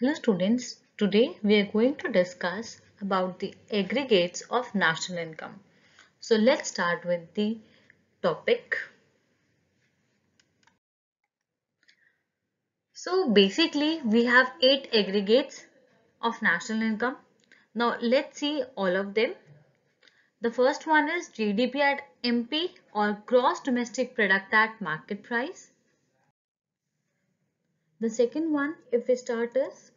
Hello students, today we are going to discuss about the aggregates of national income. So let's start with the topic. So basically we have 8 aggregates of national income. Now let's see all of them. The first one is GDP at MP or gross domestic product at market price. The second one, if we start is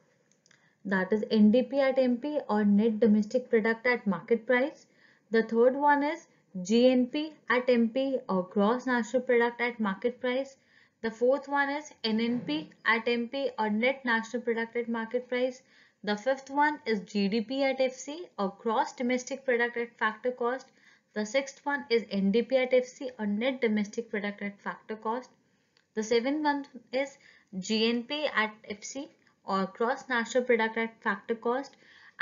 that is NDP at MP or net domestic product at market price. The third one is GNP at MP or gross national product at market price. The fourth one is NNP at MP or net national product at market price. The fifth one is GDP at FC or gross domestic product at factor cost. The sixth one is NDP at FC or net domestic product at factor cost. The seventh one is GNP at FC or gross national product at factor cost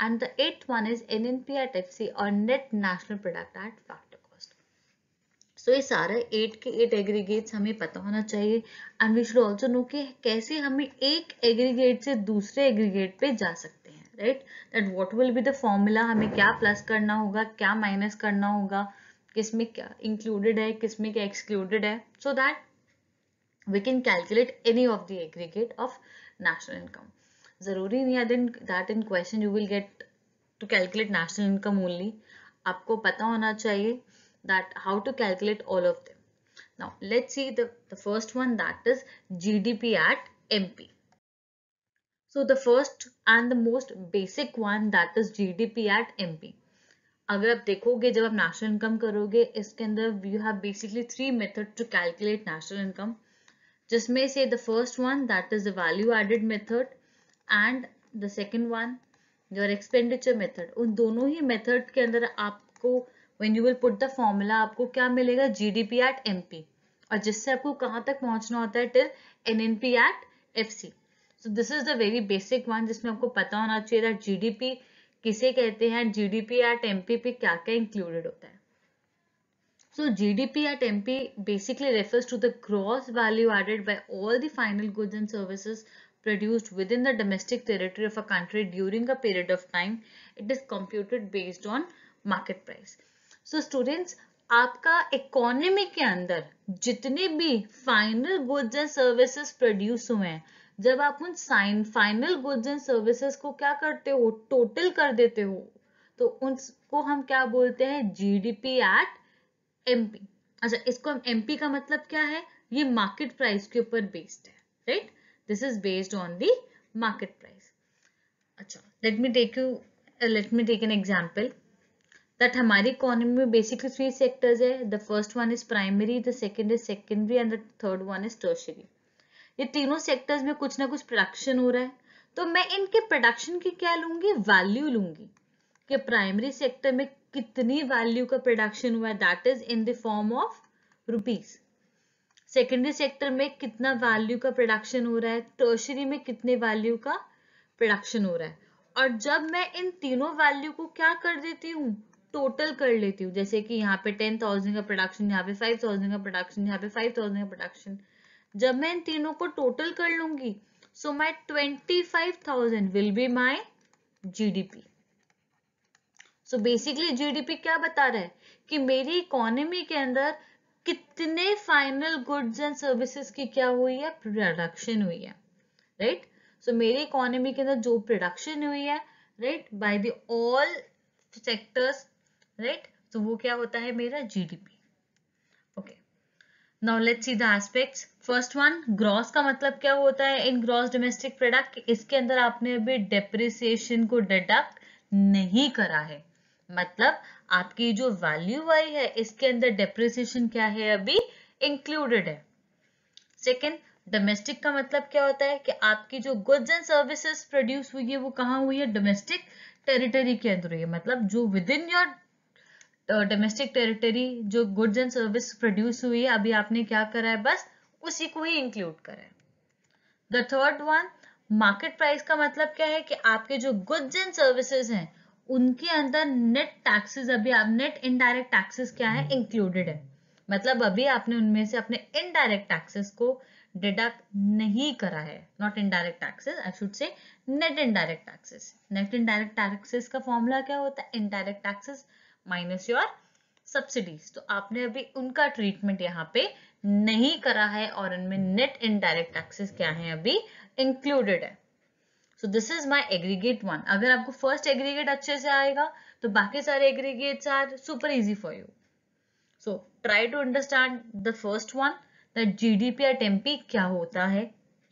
and the eighth one is NNP at FC or net national product at factor cost. So ये सारे eight के eight aggregates हमें पता होना चाहिए and we should also know कि कैसे हमें एक aggregate से दूसरे aggregate पे जा सकते हैं right? That what will be the formula हमें क्या plus करना होगा क्या minus करना होगा किसमें क्या included है किसमें क्या excluded है so that we can calculate any of the aggregate of national income. ज़रूरी नहीं है then that in question you will get to calculate national income only. आपको पता होना चाहिए that how to calculate all of them. Now let's see the, the first one that is GDP at MP. So the first and the most basic one that is GDP at MP. अगर आप देखोगे जब आप national income करोगे इसके अंदर you have basically three method to calculate national income जिसमें से the first one that is the value added method and the second one your expenditure method उन दोनों ही मेथड के अंदर आपको when you will put the formula आपको क्या मिलेगा G D P at M P और जिससे आपको कहाँ तक पहुंचना होता है till N N P at F C so this is the very basic one जिसमें आपको पता होना चाहिए दैट जी डी पी किसे कहते हैं G D P at M P पे क्या क्या इंक्लूडेड होता है So GDP at MP basically refers to the gross value added by all the final goods and services produced within the domestic territory of a country during a period of time. It is computed based on market price. So students, आपका economy के अंदर जितने भी final goods and services produce हुए हैं जब आप उन साइन फाइनल गुड्स एंड सर्विसेज को क्या करते हो टोटल कर देते हो तो उनको हम क्या बोलते हैं जीडीपी एट एमपी अच्छा इसको हम एमपी का मतलब क्या है ये मार्केट प्राइस के ऊपर बेस्ड है right this is based on the market price अच्छा let me take you let me take an example that हमारी इकोनॉमी में बेसिकली थ्री सेक्टर्स है the first one is primary the second is secondary and the third one is tertiary ये तीनों sectors में कुछ ना कुछ प्रोडक्शन हो रहा है तो मैं इनके प्रोडक्शन की क्या लूंगी वैल्यू लूंगी कि प्राइमरी सेक्टर में कितनी वैल्यू का प्रोडक्शन हुआ that is in the form of rupees secondary sector में कितना वैल्यू का प्रोडक्शन हो रहा है टर्शरी में कितने वैल्यू का प्रोडक्शन हो रहा है और जब मैं इन तीनों वैल्यू को क्या कर देती हूँ टोटल कर लेती हूँ जैसे कि यहाँ पे टेन थाउजेंड का प्रोडक्शन यहाँ पे फाइव थाउजेंड का प्रोडक्शन यहाँ पे फाइव थाउजेंड का प्रोडक्शन जब मैं इन तीनों को टोटल कर लूंगी so my twenty five thousand will be my G D P so basically GDP क्या बता रहा है कि मेरी इकोनॉमी के अंदर कितने फाइनल गुड्स एंड सर्विसेज की क्या हुई है प्रोडक्शन हुई है राइट सो मेरी इकोनॉमी के अंदर जो प्रोडक्शन हुई है right by the all sectors right तो वो क्या होता है मेरा GDP okay now let's see the aspects first one gross का मतलब क्या होता है इन ग्रॉस डोमेस्टिक प्रोडक्ट इसके अंदर आपने अभी डेप्रिसिएशन को डिडक्ट नहीं करा है मतलब आपकी जो वैल्यू आई है इसके अंदर डेप्रिसिएशन क्या है अभी इंक्लूडेड है सेकेंड डोमेस्टिक का मतलब क्या होता है कि आपकी जो गुड्स एंड सर्विसेज प्रोड्यूस हुई है वो कहाँ हुई है डोमेस्टिक टेरिटरी के अंदर हुई है मतलब जो within your domestic territory जो गुड्स एंड सर्विस प्रोड्यूस हुई है अभी आपने क्या करा है बस उसी को ही इंक्लूड करा है the third one market price का मतलब क्या है कि आपके जो गुड्स एंड सर्विसेज हैं उनके अंदर नेट टैक्सेस अभी आप नेट इनडायरेक्ट टैक्सेस क्या है इंक्लूडेड है मतलब अभी आपने उनमें से अपने इनडायरेक्ट टैक्सेस को डिडक्ट नहीं करा है not indirect taxes I should say net indirect taxes net indirect taxes का फॉर्मूला क्या होता है indirect taxes minus your subsidies तो आपने अभी उनका ट्रीटमेंट यहाँ पे नहीं करा है और उनमें नेट इनडायरेक्ट टैक्सेस क्या है अभी इंक्लूडेड है so this is my aggregate one अगर आपको फर्स्ट एग्रीगेट अच्छे से आएगा तो बाकी सारे aggregates are super easy for you so try to understand the first one that GDP at MP क्या होता है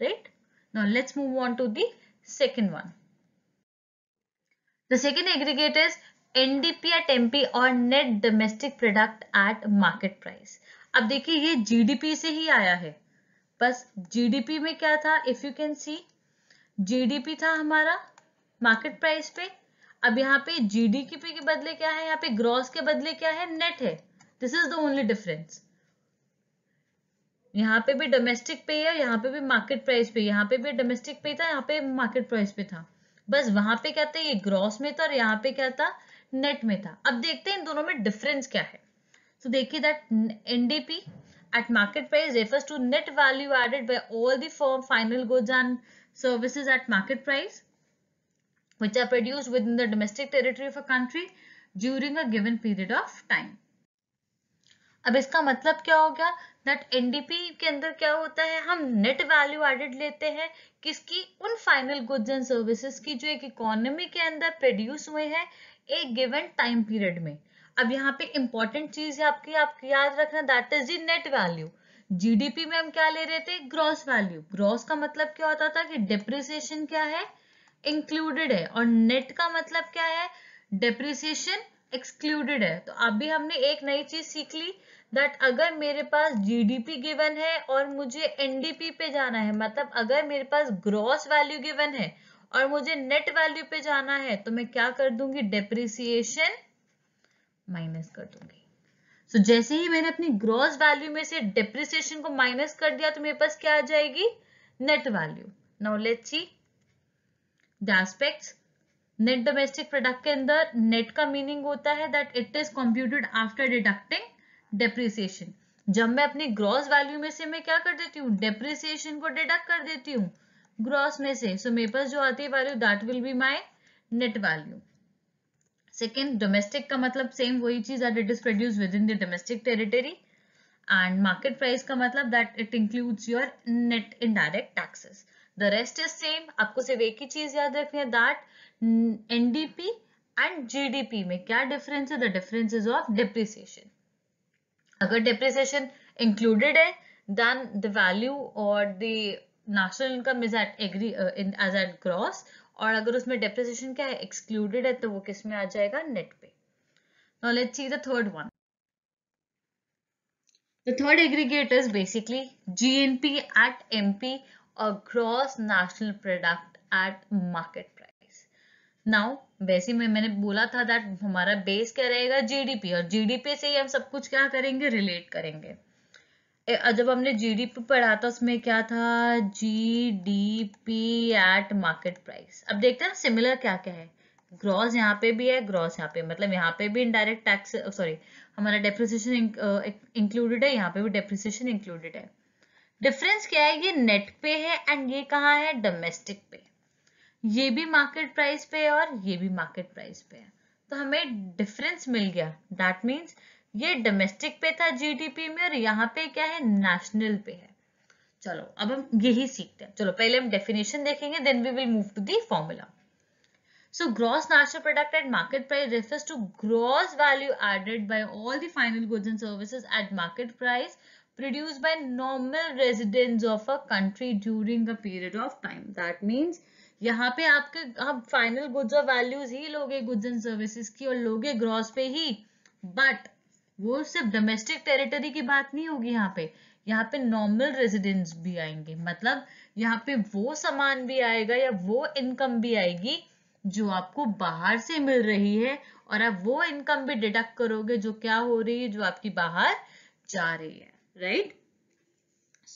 right now let's move on to the second one the second aggregate is NDP at mp और net domestic product at market price अब देखिए ये GDP से ही आया है बस जीडीपी में क्या था if you can see GDP था हमारा मार्केट प्राइस पे अब यहाँ पे जीडीपी के बदले क्या है यहाँ पे ग्रॉस के बदले क्या है नेट है this is the only difference यहाँ पे भी डोमेस्टिक पे है यहाँ पे भी मार्केट प्राइस पे यहाँ पे भी डोमेस्टिक पे था यहाँ पे मार्केट प्राइस पे था बस वहां पे क्या था ये ग्रॉस में था और यहाँ पे क्या था नेट में था अब देखते हैं इन दोनों में डिफरेंस क्या है तो देखिए that NDP at market price refers to net value added by all the firm final goods services at market price which are produced within the domestic territory of a country during a given period of time. अब इसका मतलब क्या हो गया that NDP के अंदर क्या होता है हम नेट वैल्यू एडेड लेते हैं किसकी उन फाइनल गुड्स एंड सर्विसेज की जो एक इकोनॉमी के अंदर प्रोड्यूस हुए हैं एक गिवन टाइम पीरियड में अब यहाँ पे इंपॉर्टेंट चीज है आपकी आप याद रखना that is the net value GDP में हम क्या ले रहे थे ग्रॉस वैल्यू ग्रॉस का मतलब क्या होता था कि डिप्रिसिएशन क्या है इंक्लूडेड है और नेट का मतलब क्या है डिप्रिसिएशन एक्सक्लूडेड है तो अभी हमने एक नई चीज सीख ली दैट अगर मेरे पास जीडीपी गिवन है और मुझे एनडीपी पे जाना है मतलब अगर मेरे पास ग्रॉस वैल्यू गिवन है और मुझे नेट वैल्यू पे जाना है तो मैं क्या कर दूंगी डेप्रिसिएशन माइनस कर दूंगी सो so, जैसे ही मैंने अपनी ग्रॉस वैल्यू में से डिप्रिसिएशन को माइनस कर दिया तो मेरे पास क्या आ जाएगी net value now let's see the aspects net domestic product के अंदर नेट का मीनिंग होता है that it is computed after deducting depreciation जब मैं अपनी ग्रॉस वैल्यू में से मैं क्या कर देती हूँ डेप्रिसिएशन को डिडक्ट कर देती हूँ ग्रॉस में से सो so, मेरे पास जो आती है value that will be my net value second domestic का मतलब सेम वही चीज that it is produce within the domestic territory and market price का मतलब that it includes your net indirect taxes the rest is same आपको सिर्फ एक ही चीज याद रखनी है दैट एनडीपी एंड जीडीपी में क्या डिफरेंस है the difference is of depreciation अगर डिप्रिसिएशन इंक्लूडेड है देन द वैल्यू और the national income is at aggregate at gross और अगर उसमें डेप्रिसिएशन क्या है एक्सक्लूडेड है तो वो किस में आ जाएगा नेट पे knowledge let's see the third one The third aggregate is basically GNP at MP or gross national product at market price. Now, वैसे में मैंने बोला था दैट हमारा बेस क्या रहेगा जीडीपी और जीडीपी से ही हम सब कुछ क्या करेंगे रिलेट करेंगे जब हमने जीडीपी पढ़ा था उसमें क्या था जीडीपी एट मार्केट प्राइस अब देखते हैं सिमिलर क्या क्या है ग्रॉस यहाँ पे भी है ग्रॉस यहाँ पे मतलब यहाँ पे भी इनडायरेक्ट टैक्स सॉरी हमारा डेप्रिसिएशन uh, इंक्लूडेड है यहाँ पे भी डेप्रिसिएशन इंक्लूडेड है डिफरेंस क्या है ये नेट पे है एंड ये कहा है डोमेस्टिक पे ये भी मार्केट प्राइस पे है और ये भी मार्केट प्राइस पे है तो हमें डिफरेंस मिल गया दैट मीन्स ये डोमेस्टिक पे था जीडीपी में और यहाँ पे क्या है नेशनल पे है चलो अब हम यही सीखते हैं चलो पहले हम डेफिनेशन देखेंगे then we will move to the formula so gross national product at market price refers to gross value added by all the final goods and services at market price produce by normal residents of a country during a period of time that means यहाँ पे आपके आप final goods और values ही लोगे goods and services की और लोगे ग्रॉस पे ही बट वो सिर्फ डोमेस्टिक टेरिटरी की बात नहीं होगी यहाँ पे यहाँ पे नॉर्मल रेजिडेंस भी आएंगे मतलब यहाँ पे वो सामान भी आएगा या वो इनकम भी आएगी जो आपको बाहर से मिल रही है और आप वो इनकम भी डिडक्ट करोगे जो क्या हो रही है जो आपकी बाहर जा रही है right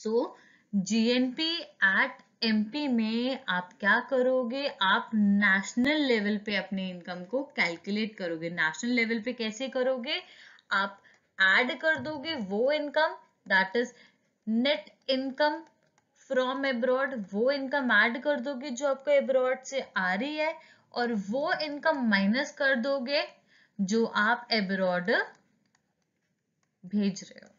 so GNP at MP में आप क्या करोगे आप नेशनल लेवल पे अपने इनकम को कैलकुलेट करोगे नेशनल लेवल पे कैसे करोगे आप ऐड कर दोगे वो income that is net income from abroad वो इनकम ऐड कर दोगे जो आपको एब्रॉड से आ रही है और वो इनकम माइनस कर दोगे जो आप एब्रॉड भेज रहे हो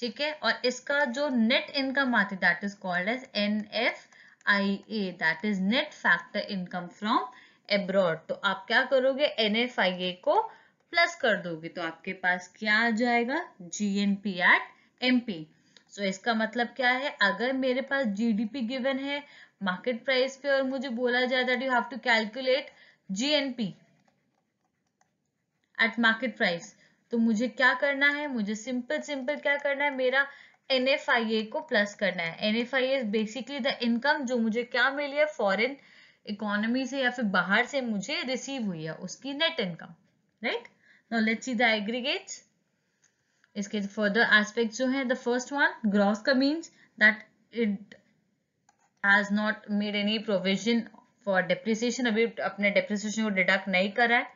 ठीक है और इसका जो नेट इनकम आती है that is called as N F I A that is net factor income from abroad तो आप क्या करोगे एन एफ आई ए को प्लस कर दोगे तो आपके पास क्या आ जाएगा G N P at M P so इसका मतलब क्या है अगर मेरे पास जीडीपी गिवन है मार्केट प्राइस पे और मुझे बोला जाए that you have to calculate GNP at market price तो मुझे क्या करना है मुझे सिंपल सिंपल क्या करना है मेरा एन को प्लस करना है N F I A basically the income जो मुझे क्या मिली है फॉरेन इकोनॉमी से या फिर बाहर से मुझे रिसीव हुई है उसकी net income right now let's see the aggregates इसके further aspects जो हैं the first one gross का means that it has not made any provision for depreciation अभी अपने depreciation को deduct नहीं करा है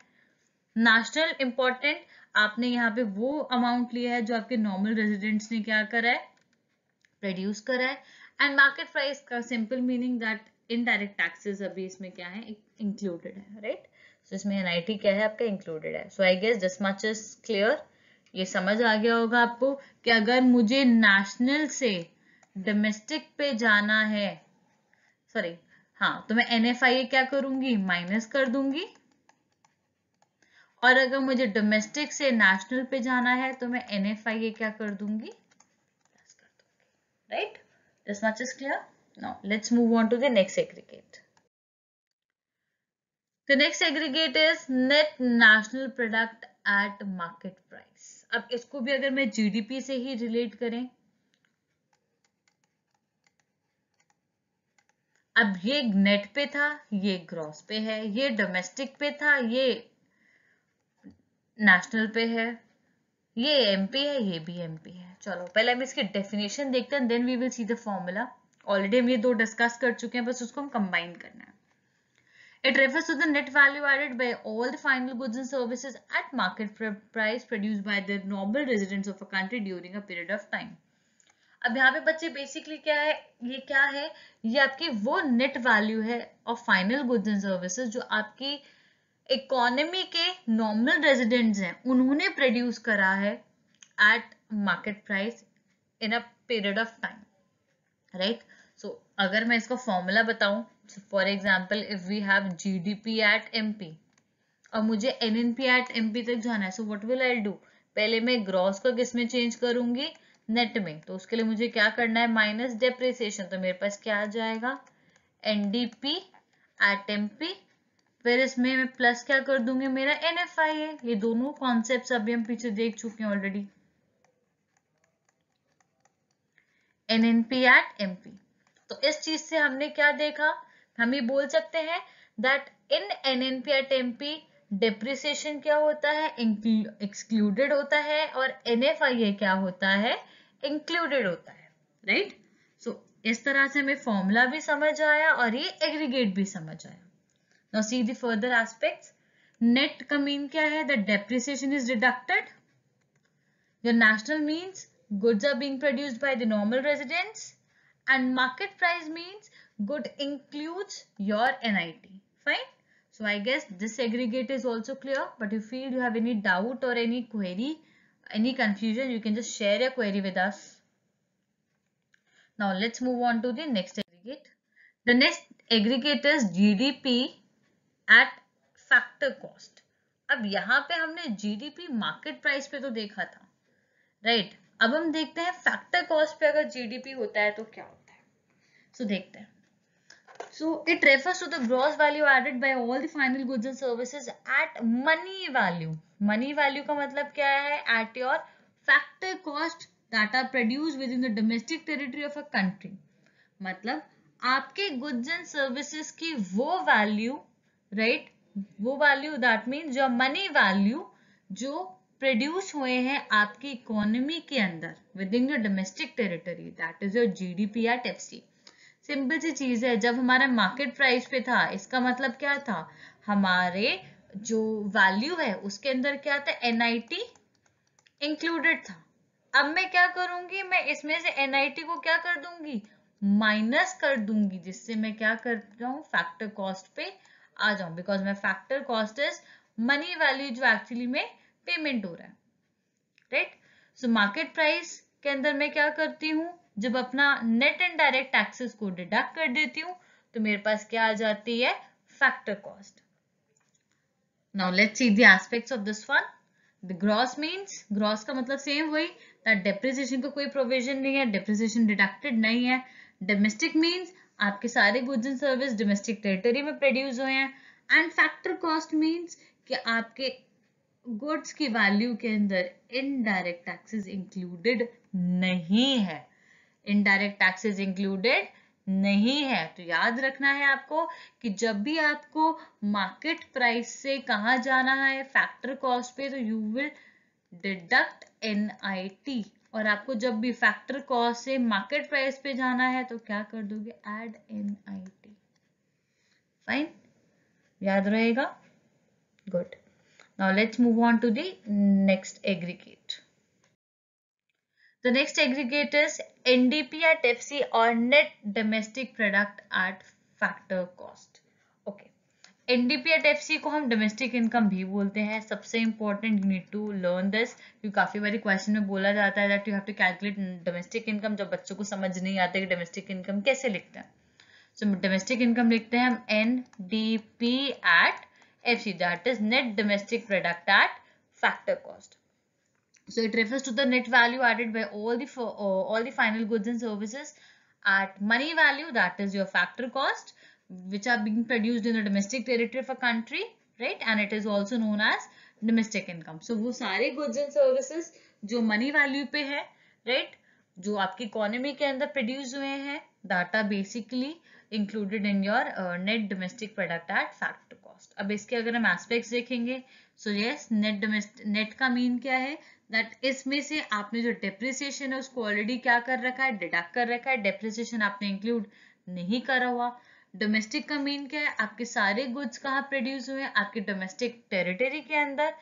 national important आपने यहाँ पे वो amount लिया है जो आपके normal residents ने क्या करा है produce करा है एंड मार्केट प्राइस का simple meaning that indirect taxes अभी इसमें क्या है इंक्लूडेड है राइट सो so, इसमें एनआईटी क्या है आपका इंक्लूडेड है so I guess this much is clear ये समझ आ गया होगा आपको कि अगर मुझे नेशनल से डोमेस्टिक पे जाना है सॉरी हाँ तो मैं एन क्या करूंगी माइनस कर दूंगी और अगर मुझे डोमेस्टिक से नेशनल पे जाना है तो मैं एन क्या कर दूंगी right this much is clear now let's move on to the next aggregate The next aggregate is net national product at market price. अब इसको भी अगर मैं GDP से ही रिलेट करें अब ये नेट पे था ये ग्रॉस पे है ये डोमेस्टिक पे था ये नेशनल पे है ये एमपी है ये भी एमपी है चलो पहले हम इसके डेफिनेशन देखते हैं then we will see the formula already हम ये दो डिस्कस कर चुके हैं बस उसको हम कंबाइन करना है It refers to the net value added by all the final goods and services at market pr price produced by the normal residents of a country during a period of time. अब यहाँ पे बच्चे basically क्या है ये क्या है ये आपकी वो नेट वैल्यू है of final goods and services जो आपकी इकोनॉमी के नॉर्मल रेजिडेंट्स हैं उन्होंने प्रोड्यूस करा है at market price in a period of time right so अगर मैं इसको फॉर्मूला बताऊं So for example, if we have GDP at MP और मुझे NNP at MP तक जाना है so what will I do? पहले मैं ग्रॉस को किस में चेंज करूंगी नेट में तो उसके लिए मुझे क्या करना है माइनस डेप्रिसिएशन तो मेरे पास क्या आ जाएगा एनडीपी एट एमपी फिर इसमें मैं प्लस क्या कर दूंगी मेरा एन एफ आई है ये दोनों कॉन्सेप्ट अभी हम पीछे देख चुके हैं already N N P at M P तो इस चीज से हमने क्या देखा हम ये बोल सकते हैं that in N N P at M P depreciation क्या होता है एक्सक्लूडेड होता है और एन एफ आई ए क्या होता है इंक्लूडेड होता है राइट right? सो so, इस तरह से हमें फॉर्मूला भी समझ आया और ये एग्रीगेट भी समझ आया now see the further aspects net का मीन क्या है the depreciation is deducted your national means goods are being produced by the normal residents and market price means good includes your NIT. Fine. So I guess this aggregate is also clear. But if you feel you have any doubt or any query, any confusion, you can just share your query with us. Now let's move on to the next aggregate. The next aggregate is GDP at factor cost. अब यहाँ पे हमने GDP market price पे तो देखा था right right? अब हम देखते हैं फैक्टर कॉस्ट पे अगर GDP होता है तो क्या होता है सो so, देखते हैं So it refers to the gross value added by all the final goods and services at money value. Money value ka matlab kya hai At your factor cost that are produced within the domestic territory of a country. matlab aapke goods and services ki wo value right? wo value that means your money value jo produce हुए हैं आपकी economy के अंदर within your domestic territory that is your GDP at FC simple सी चीज है जब हमारा मार्केट प्राइस पे था इसका मतलब क्या था हमारे जो वैल्यू है उसके अंदर क्या था एन इंक्लूडेड था अब मैं क्या करूंगी मैं इसमें से एन को क्या कर दूंगी माइनस कर दूंगी जिससे मैं क्या कर जाऊं फैक्टर कॉस्ट पे आ जाऊं बिकॉज मैं factor cost is money value जो एक्चुअली में पेमेंट हो रहा है राइट सो मार्केट प्राइस के अंदर मैं क्या करती हूँ जब अपना नेट एंड डायरेक्ट टैक्सेस को डिडक्ट कर देती हूँ तो मेरे पास क्या आ जाती है factor cost now let's see the aspects of this one the gross means gross का मतलब सेम वही दैट डेप्रिसिएशन का कोई प्रोविजन नहीं है डेप्रिसिएशन डिडक्टेड नहीं है डोमेस्टिक मीन्स आपके सारे goods and service domestic territory में प्रोड्यूस हुए हैं एंड फैक्टर कॉस्ट मीन्स कि आपके गुड्स की वैल्यू के अंदर इनडायरेक्ट टैक्सेस इंक्लूडेड नहीं है इनडायरेक्ट टैक्सेस इंक्लूडेड नहीं है तो याद रखना है आपको कि जब भी आपको मार्केट प्राइस से कहा जाना है फैक्टर कॉस्ट पे तो यू विल डिडक्ट एन और आपको जब भी फैक्टर कॉस्ट से मार्केट प्राइस पे जाना है तो क्या कर दोगे एड टी फाइन याद रहेगा good now let's move on to the next aggregate The next aggregators NDP at FC or net domestic product at factor cost. Okay. NDP at F को हम डोमेस्टिक इनकम भी बोलते हैं सबसे important you need to learn this क्योंकि काफ़ी बारी question में बोला जाता है that you have to calculate domestic income जब बच्चों को समझ नहीं आता कि डोमेस्टिक इनकम कैसे लिखते हैं सो डोमेस्टिक इनकम लिखते हैं हम N D P at F C that is net domestic product at factor cost So it refers to the net value added by all the for, all the final goods and services at money value that is your factor cost which are being produced in the domestic territory of a country right and it is also known as domestic income. So wo sare goods and services jo money value pe hai right jo aapki economy ke andar produce hue hain that are basically included in your uh, net domestic product at factor cost. ab iske agar hum aspects dekhenge so yes net domestic net ka mean kya hai that इसमें से आपने जो depreciation है उसको already क्या कर रखा है डिडक्ट कर रखा है डेप्रिसिएशन आपने इंक्लूड नहीं करा हुआ डोमेस्टिक का मीन क्या है आपके सारे गुड्स कहाँ प्रोड्यूस हुए हैं आपके डोमेस्टिक टेरिटरी के अंदर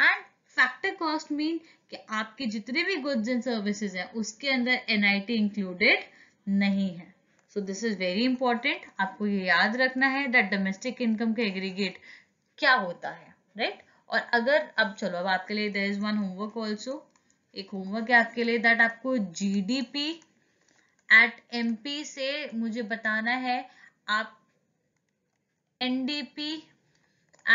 एंड फैक्टर कॉस्ट मीन कि आपके जितने भी गुड्स एंड सर्विसेज हैं उसके अंदर एनआईटी इंक्लूडेड नहीं है so this is very important आपको ये याद रखना है दैट डोमेस्टिक इनकम का एग्रीगेट क्या होता है राइट right? और अगर अब चलो अब आपके लिए there is one homework also एक होमवर्क है आपके लिए दैट आपको जीडीपी एट एमपी से मुझे बताना है आप एनडीपी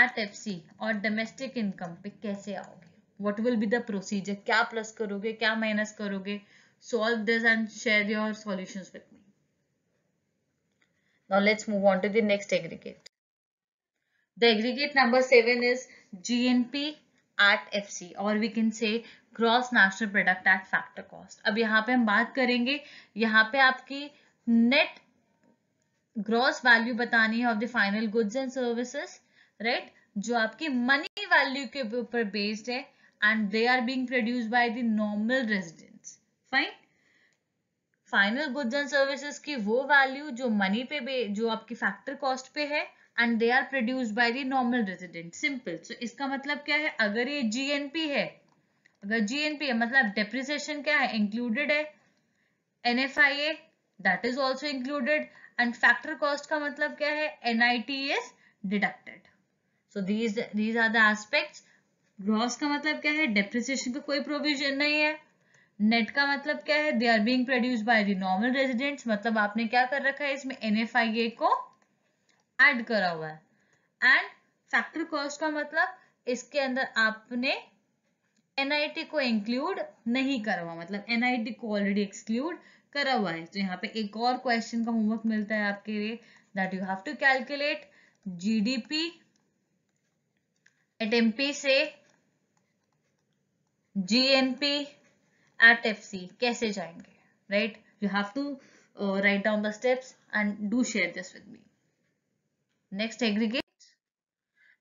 एट एफसी और डोमेस्टिक इनकम पे कैसे आओगे what will be the procedure क्या प्लस करोगे क्या माइनस करोगे solve this and share your solution with me now let's move on to the next aggregate the aggregate number 7 is GNP at FC or we can say gross national product at factor cost. अब यहाँ पे हम बात करेंगे यहाँ पे आपकी net gross value बतानी है of the final goods and services, right? जो आपकी money value के ऊपर based है and they are being produced by the normal residents. Fine? Final goods and services की वो वैल्यू जो मनी पे जो आपकी फैक्टर कॉस्ट पे है and they are produced by the normal resident simple so इसका मतलब क्या है अगर ये जीएनपी है अगर जीएनपी है मतलब डेप्रिसिएशन क्या है इंक्लूडेड है NFIA that is also included and factor cost का मतलब क्या है NIT is deducted so these these are the aspects gross का मतलब क्या है डेप्रिसिएशन का कोई प्रोविजन नहीं है नेट का मतलब क्या है they are being produce by the normal residents मतलब आपने क्या कर रखा है इसमें एनएफआईए को ऐड करा हुआ है एंड फैक्ट्री कॉस्ट का मतलब इसके अंदर आपने एनआईटी को इंक्लूड नहीं करा हुआ मतलब एनआईटी को ऑलरेडी एक्सक्लूड करा हुआ है तो यहाँ पे एक और क्वेश्चन का होमवर्क मिलता है आपके लिए that you have to calculate GDP at MP से जीएनपी एट एफसी कैसे जाएंगे right you have to write down the steps and do share this with me Next aggregate.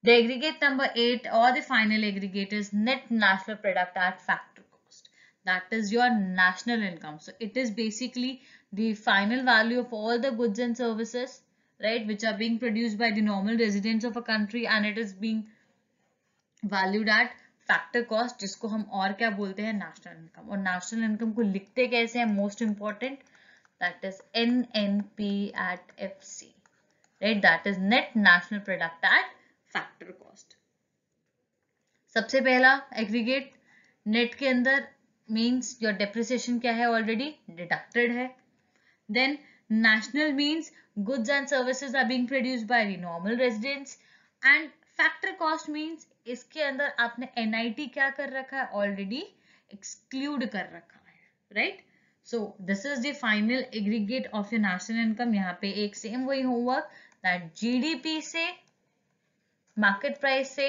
The aggregate number 8 or the final aggregate is net national product at factor cost. That is your national income. So it is basically the final value of all the goods and services right which are being produced by the normal residents of a country and it is being valued at factor cost, जिसको हम और क्या बोलते हैं national income Or national income को लिखते कैसे हैं most important that is N N right that is net national product at factor cost सबसे पहला एग्रीगेट नेट के अंदर मींस योर डेप्रिसिएशन क्या है ऑलरेडी डिडक्टेड है then national means goods and services are being produced by normal residents and factor cost means इसके अंदर आपने एनआईटी क्या कर रखा है ऑलरेडी एक्सक्लूड कर रखा है right so this is the final aggregate of your national income यहाँ पे एक सेम वही होमवर्क दैट जीडीपी से मार्केट प्राइस से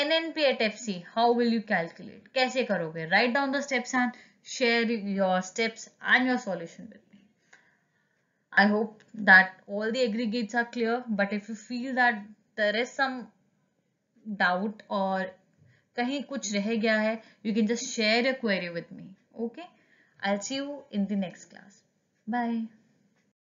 NNP at FC how will you calculate कैसे करोगे write down the steps and share your steps and your solution with me. I hope that all the aggregates are clear, but if you feel that there is some doubt or कहीं कुछ रह गया है you can just share your query with me. Okay? I'll see you in the next class. Bye.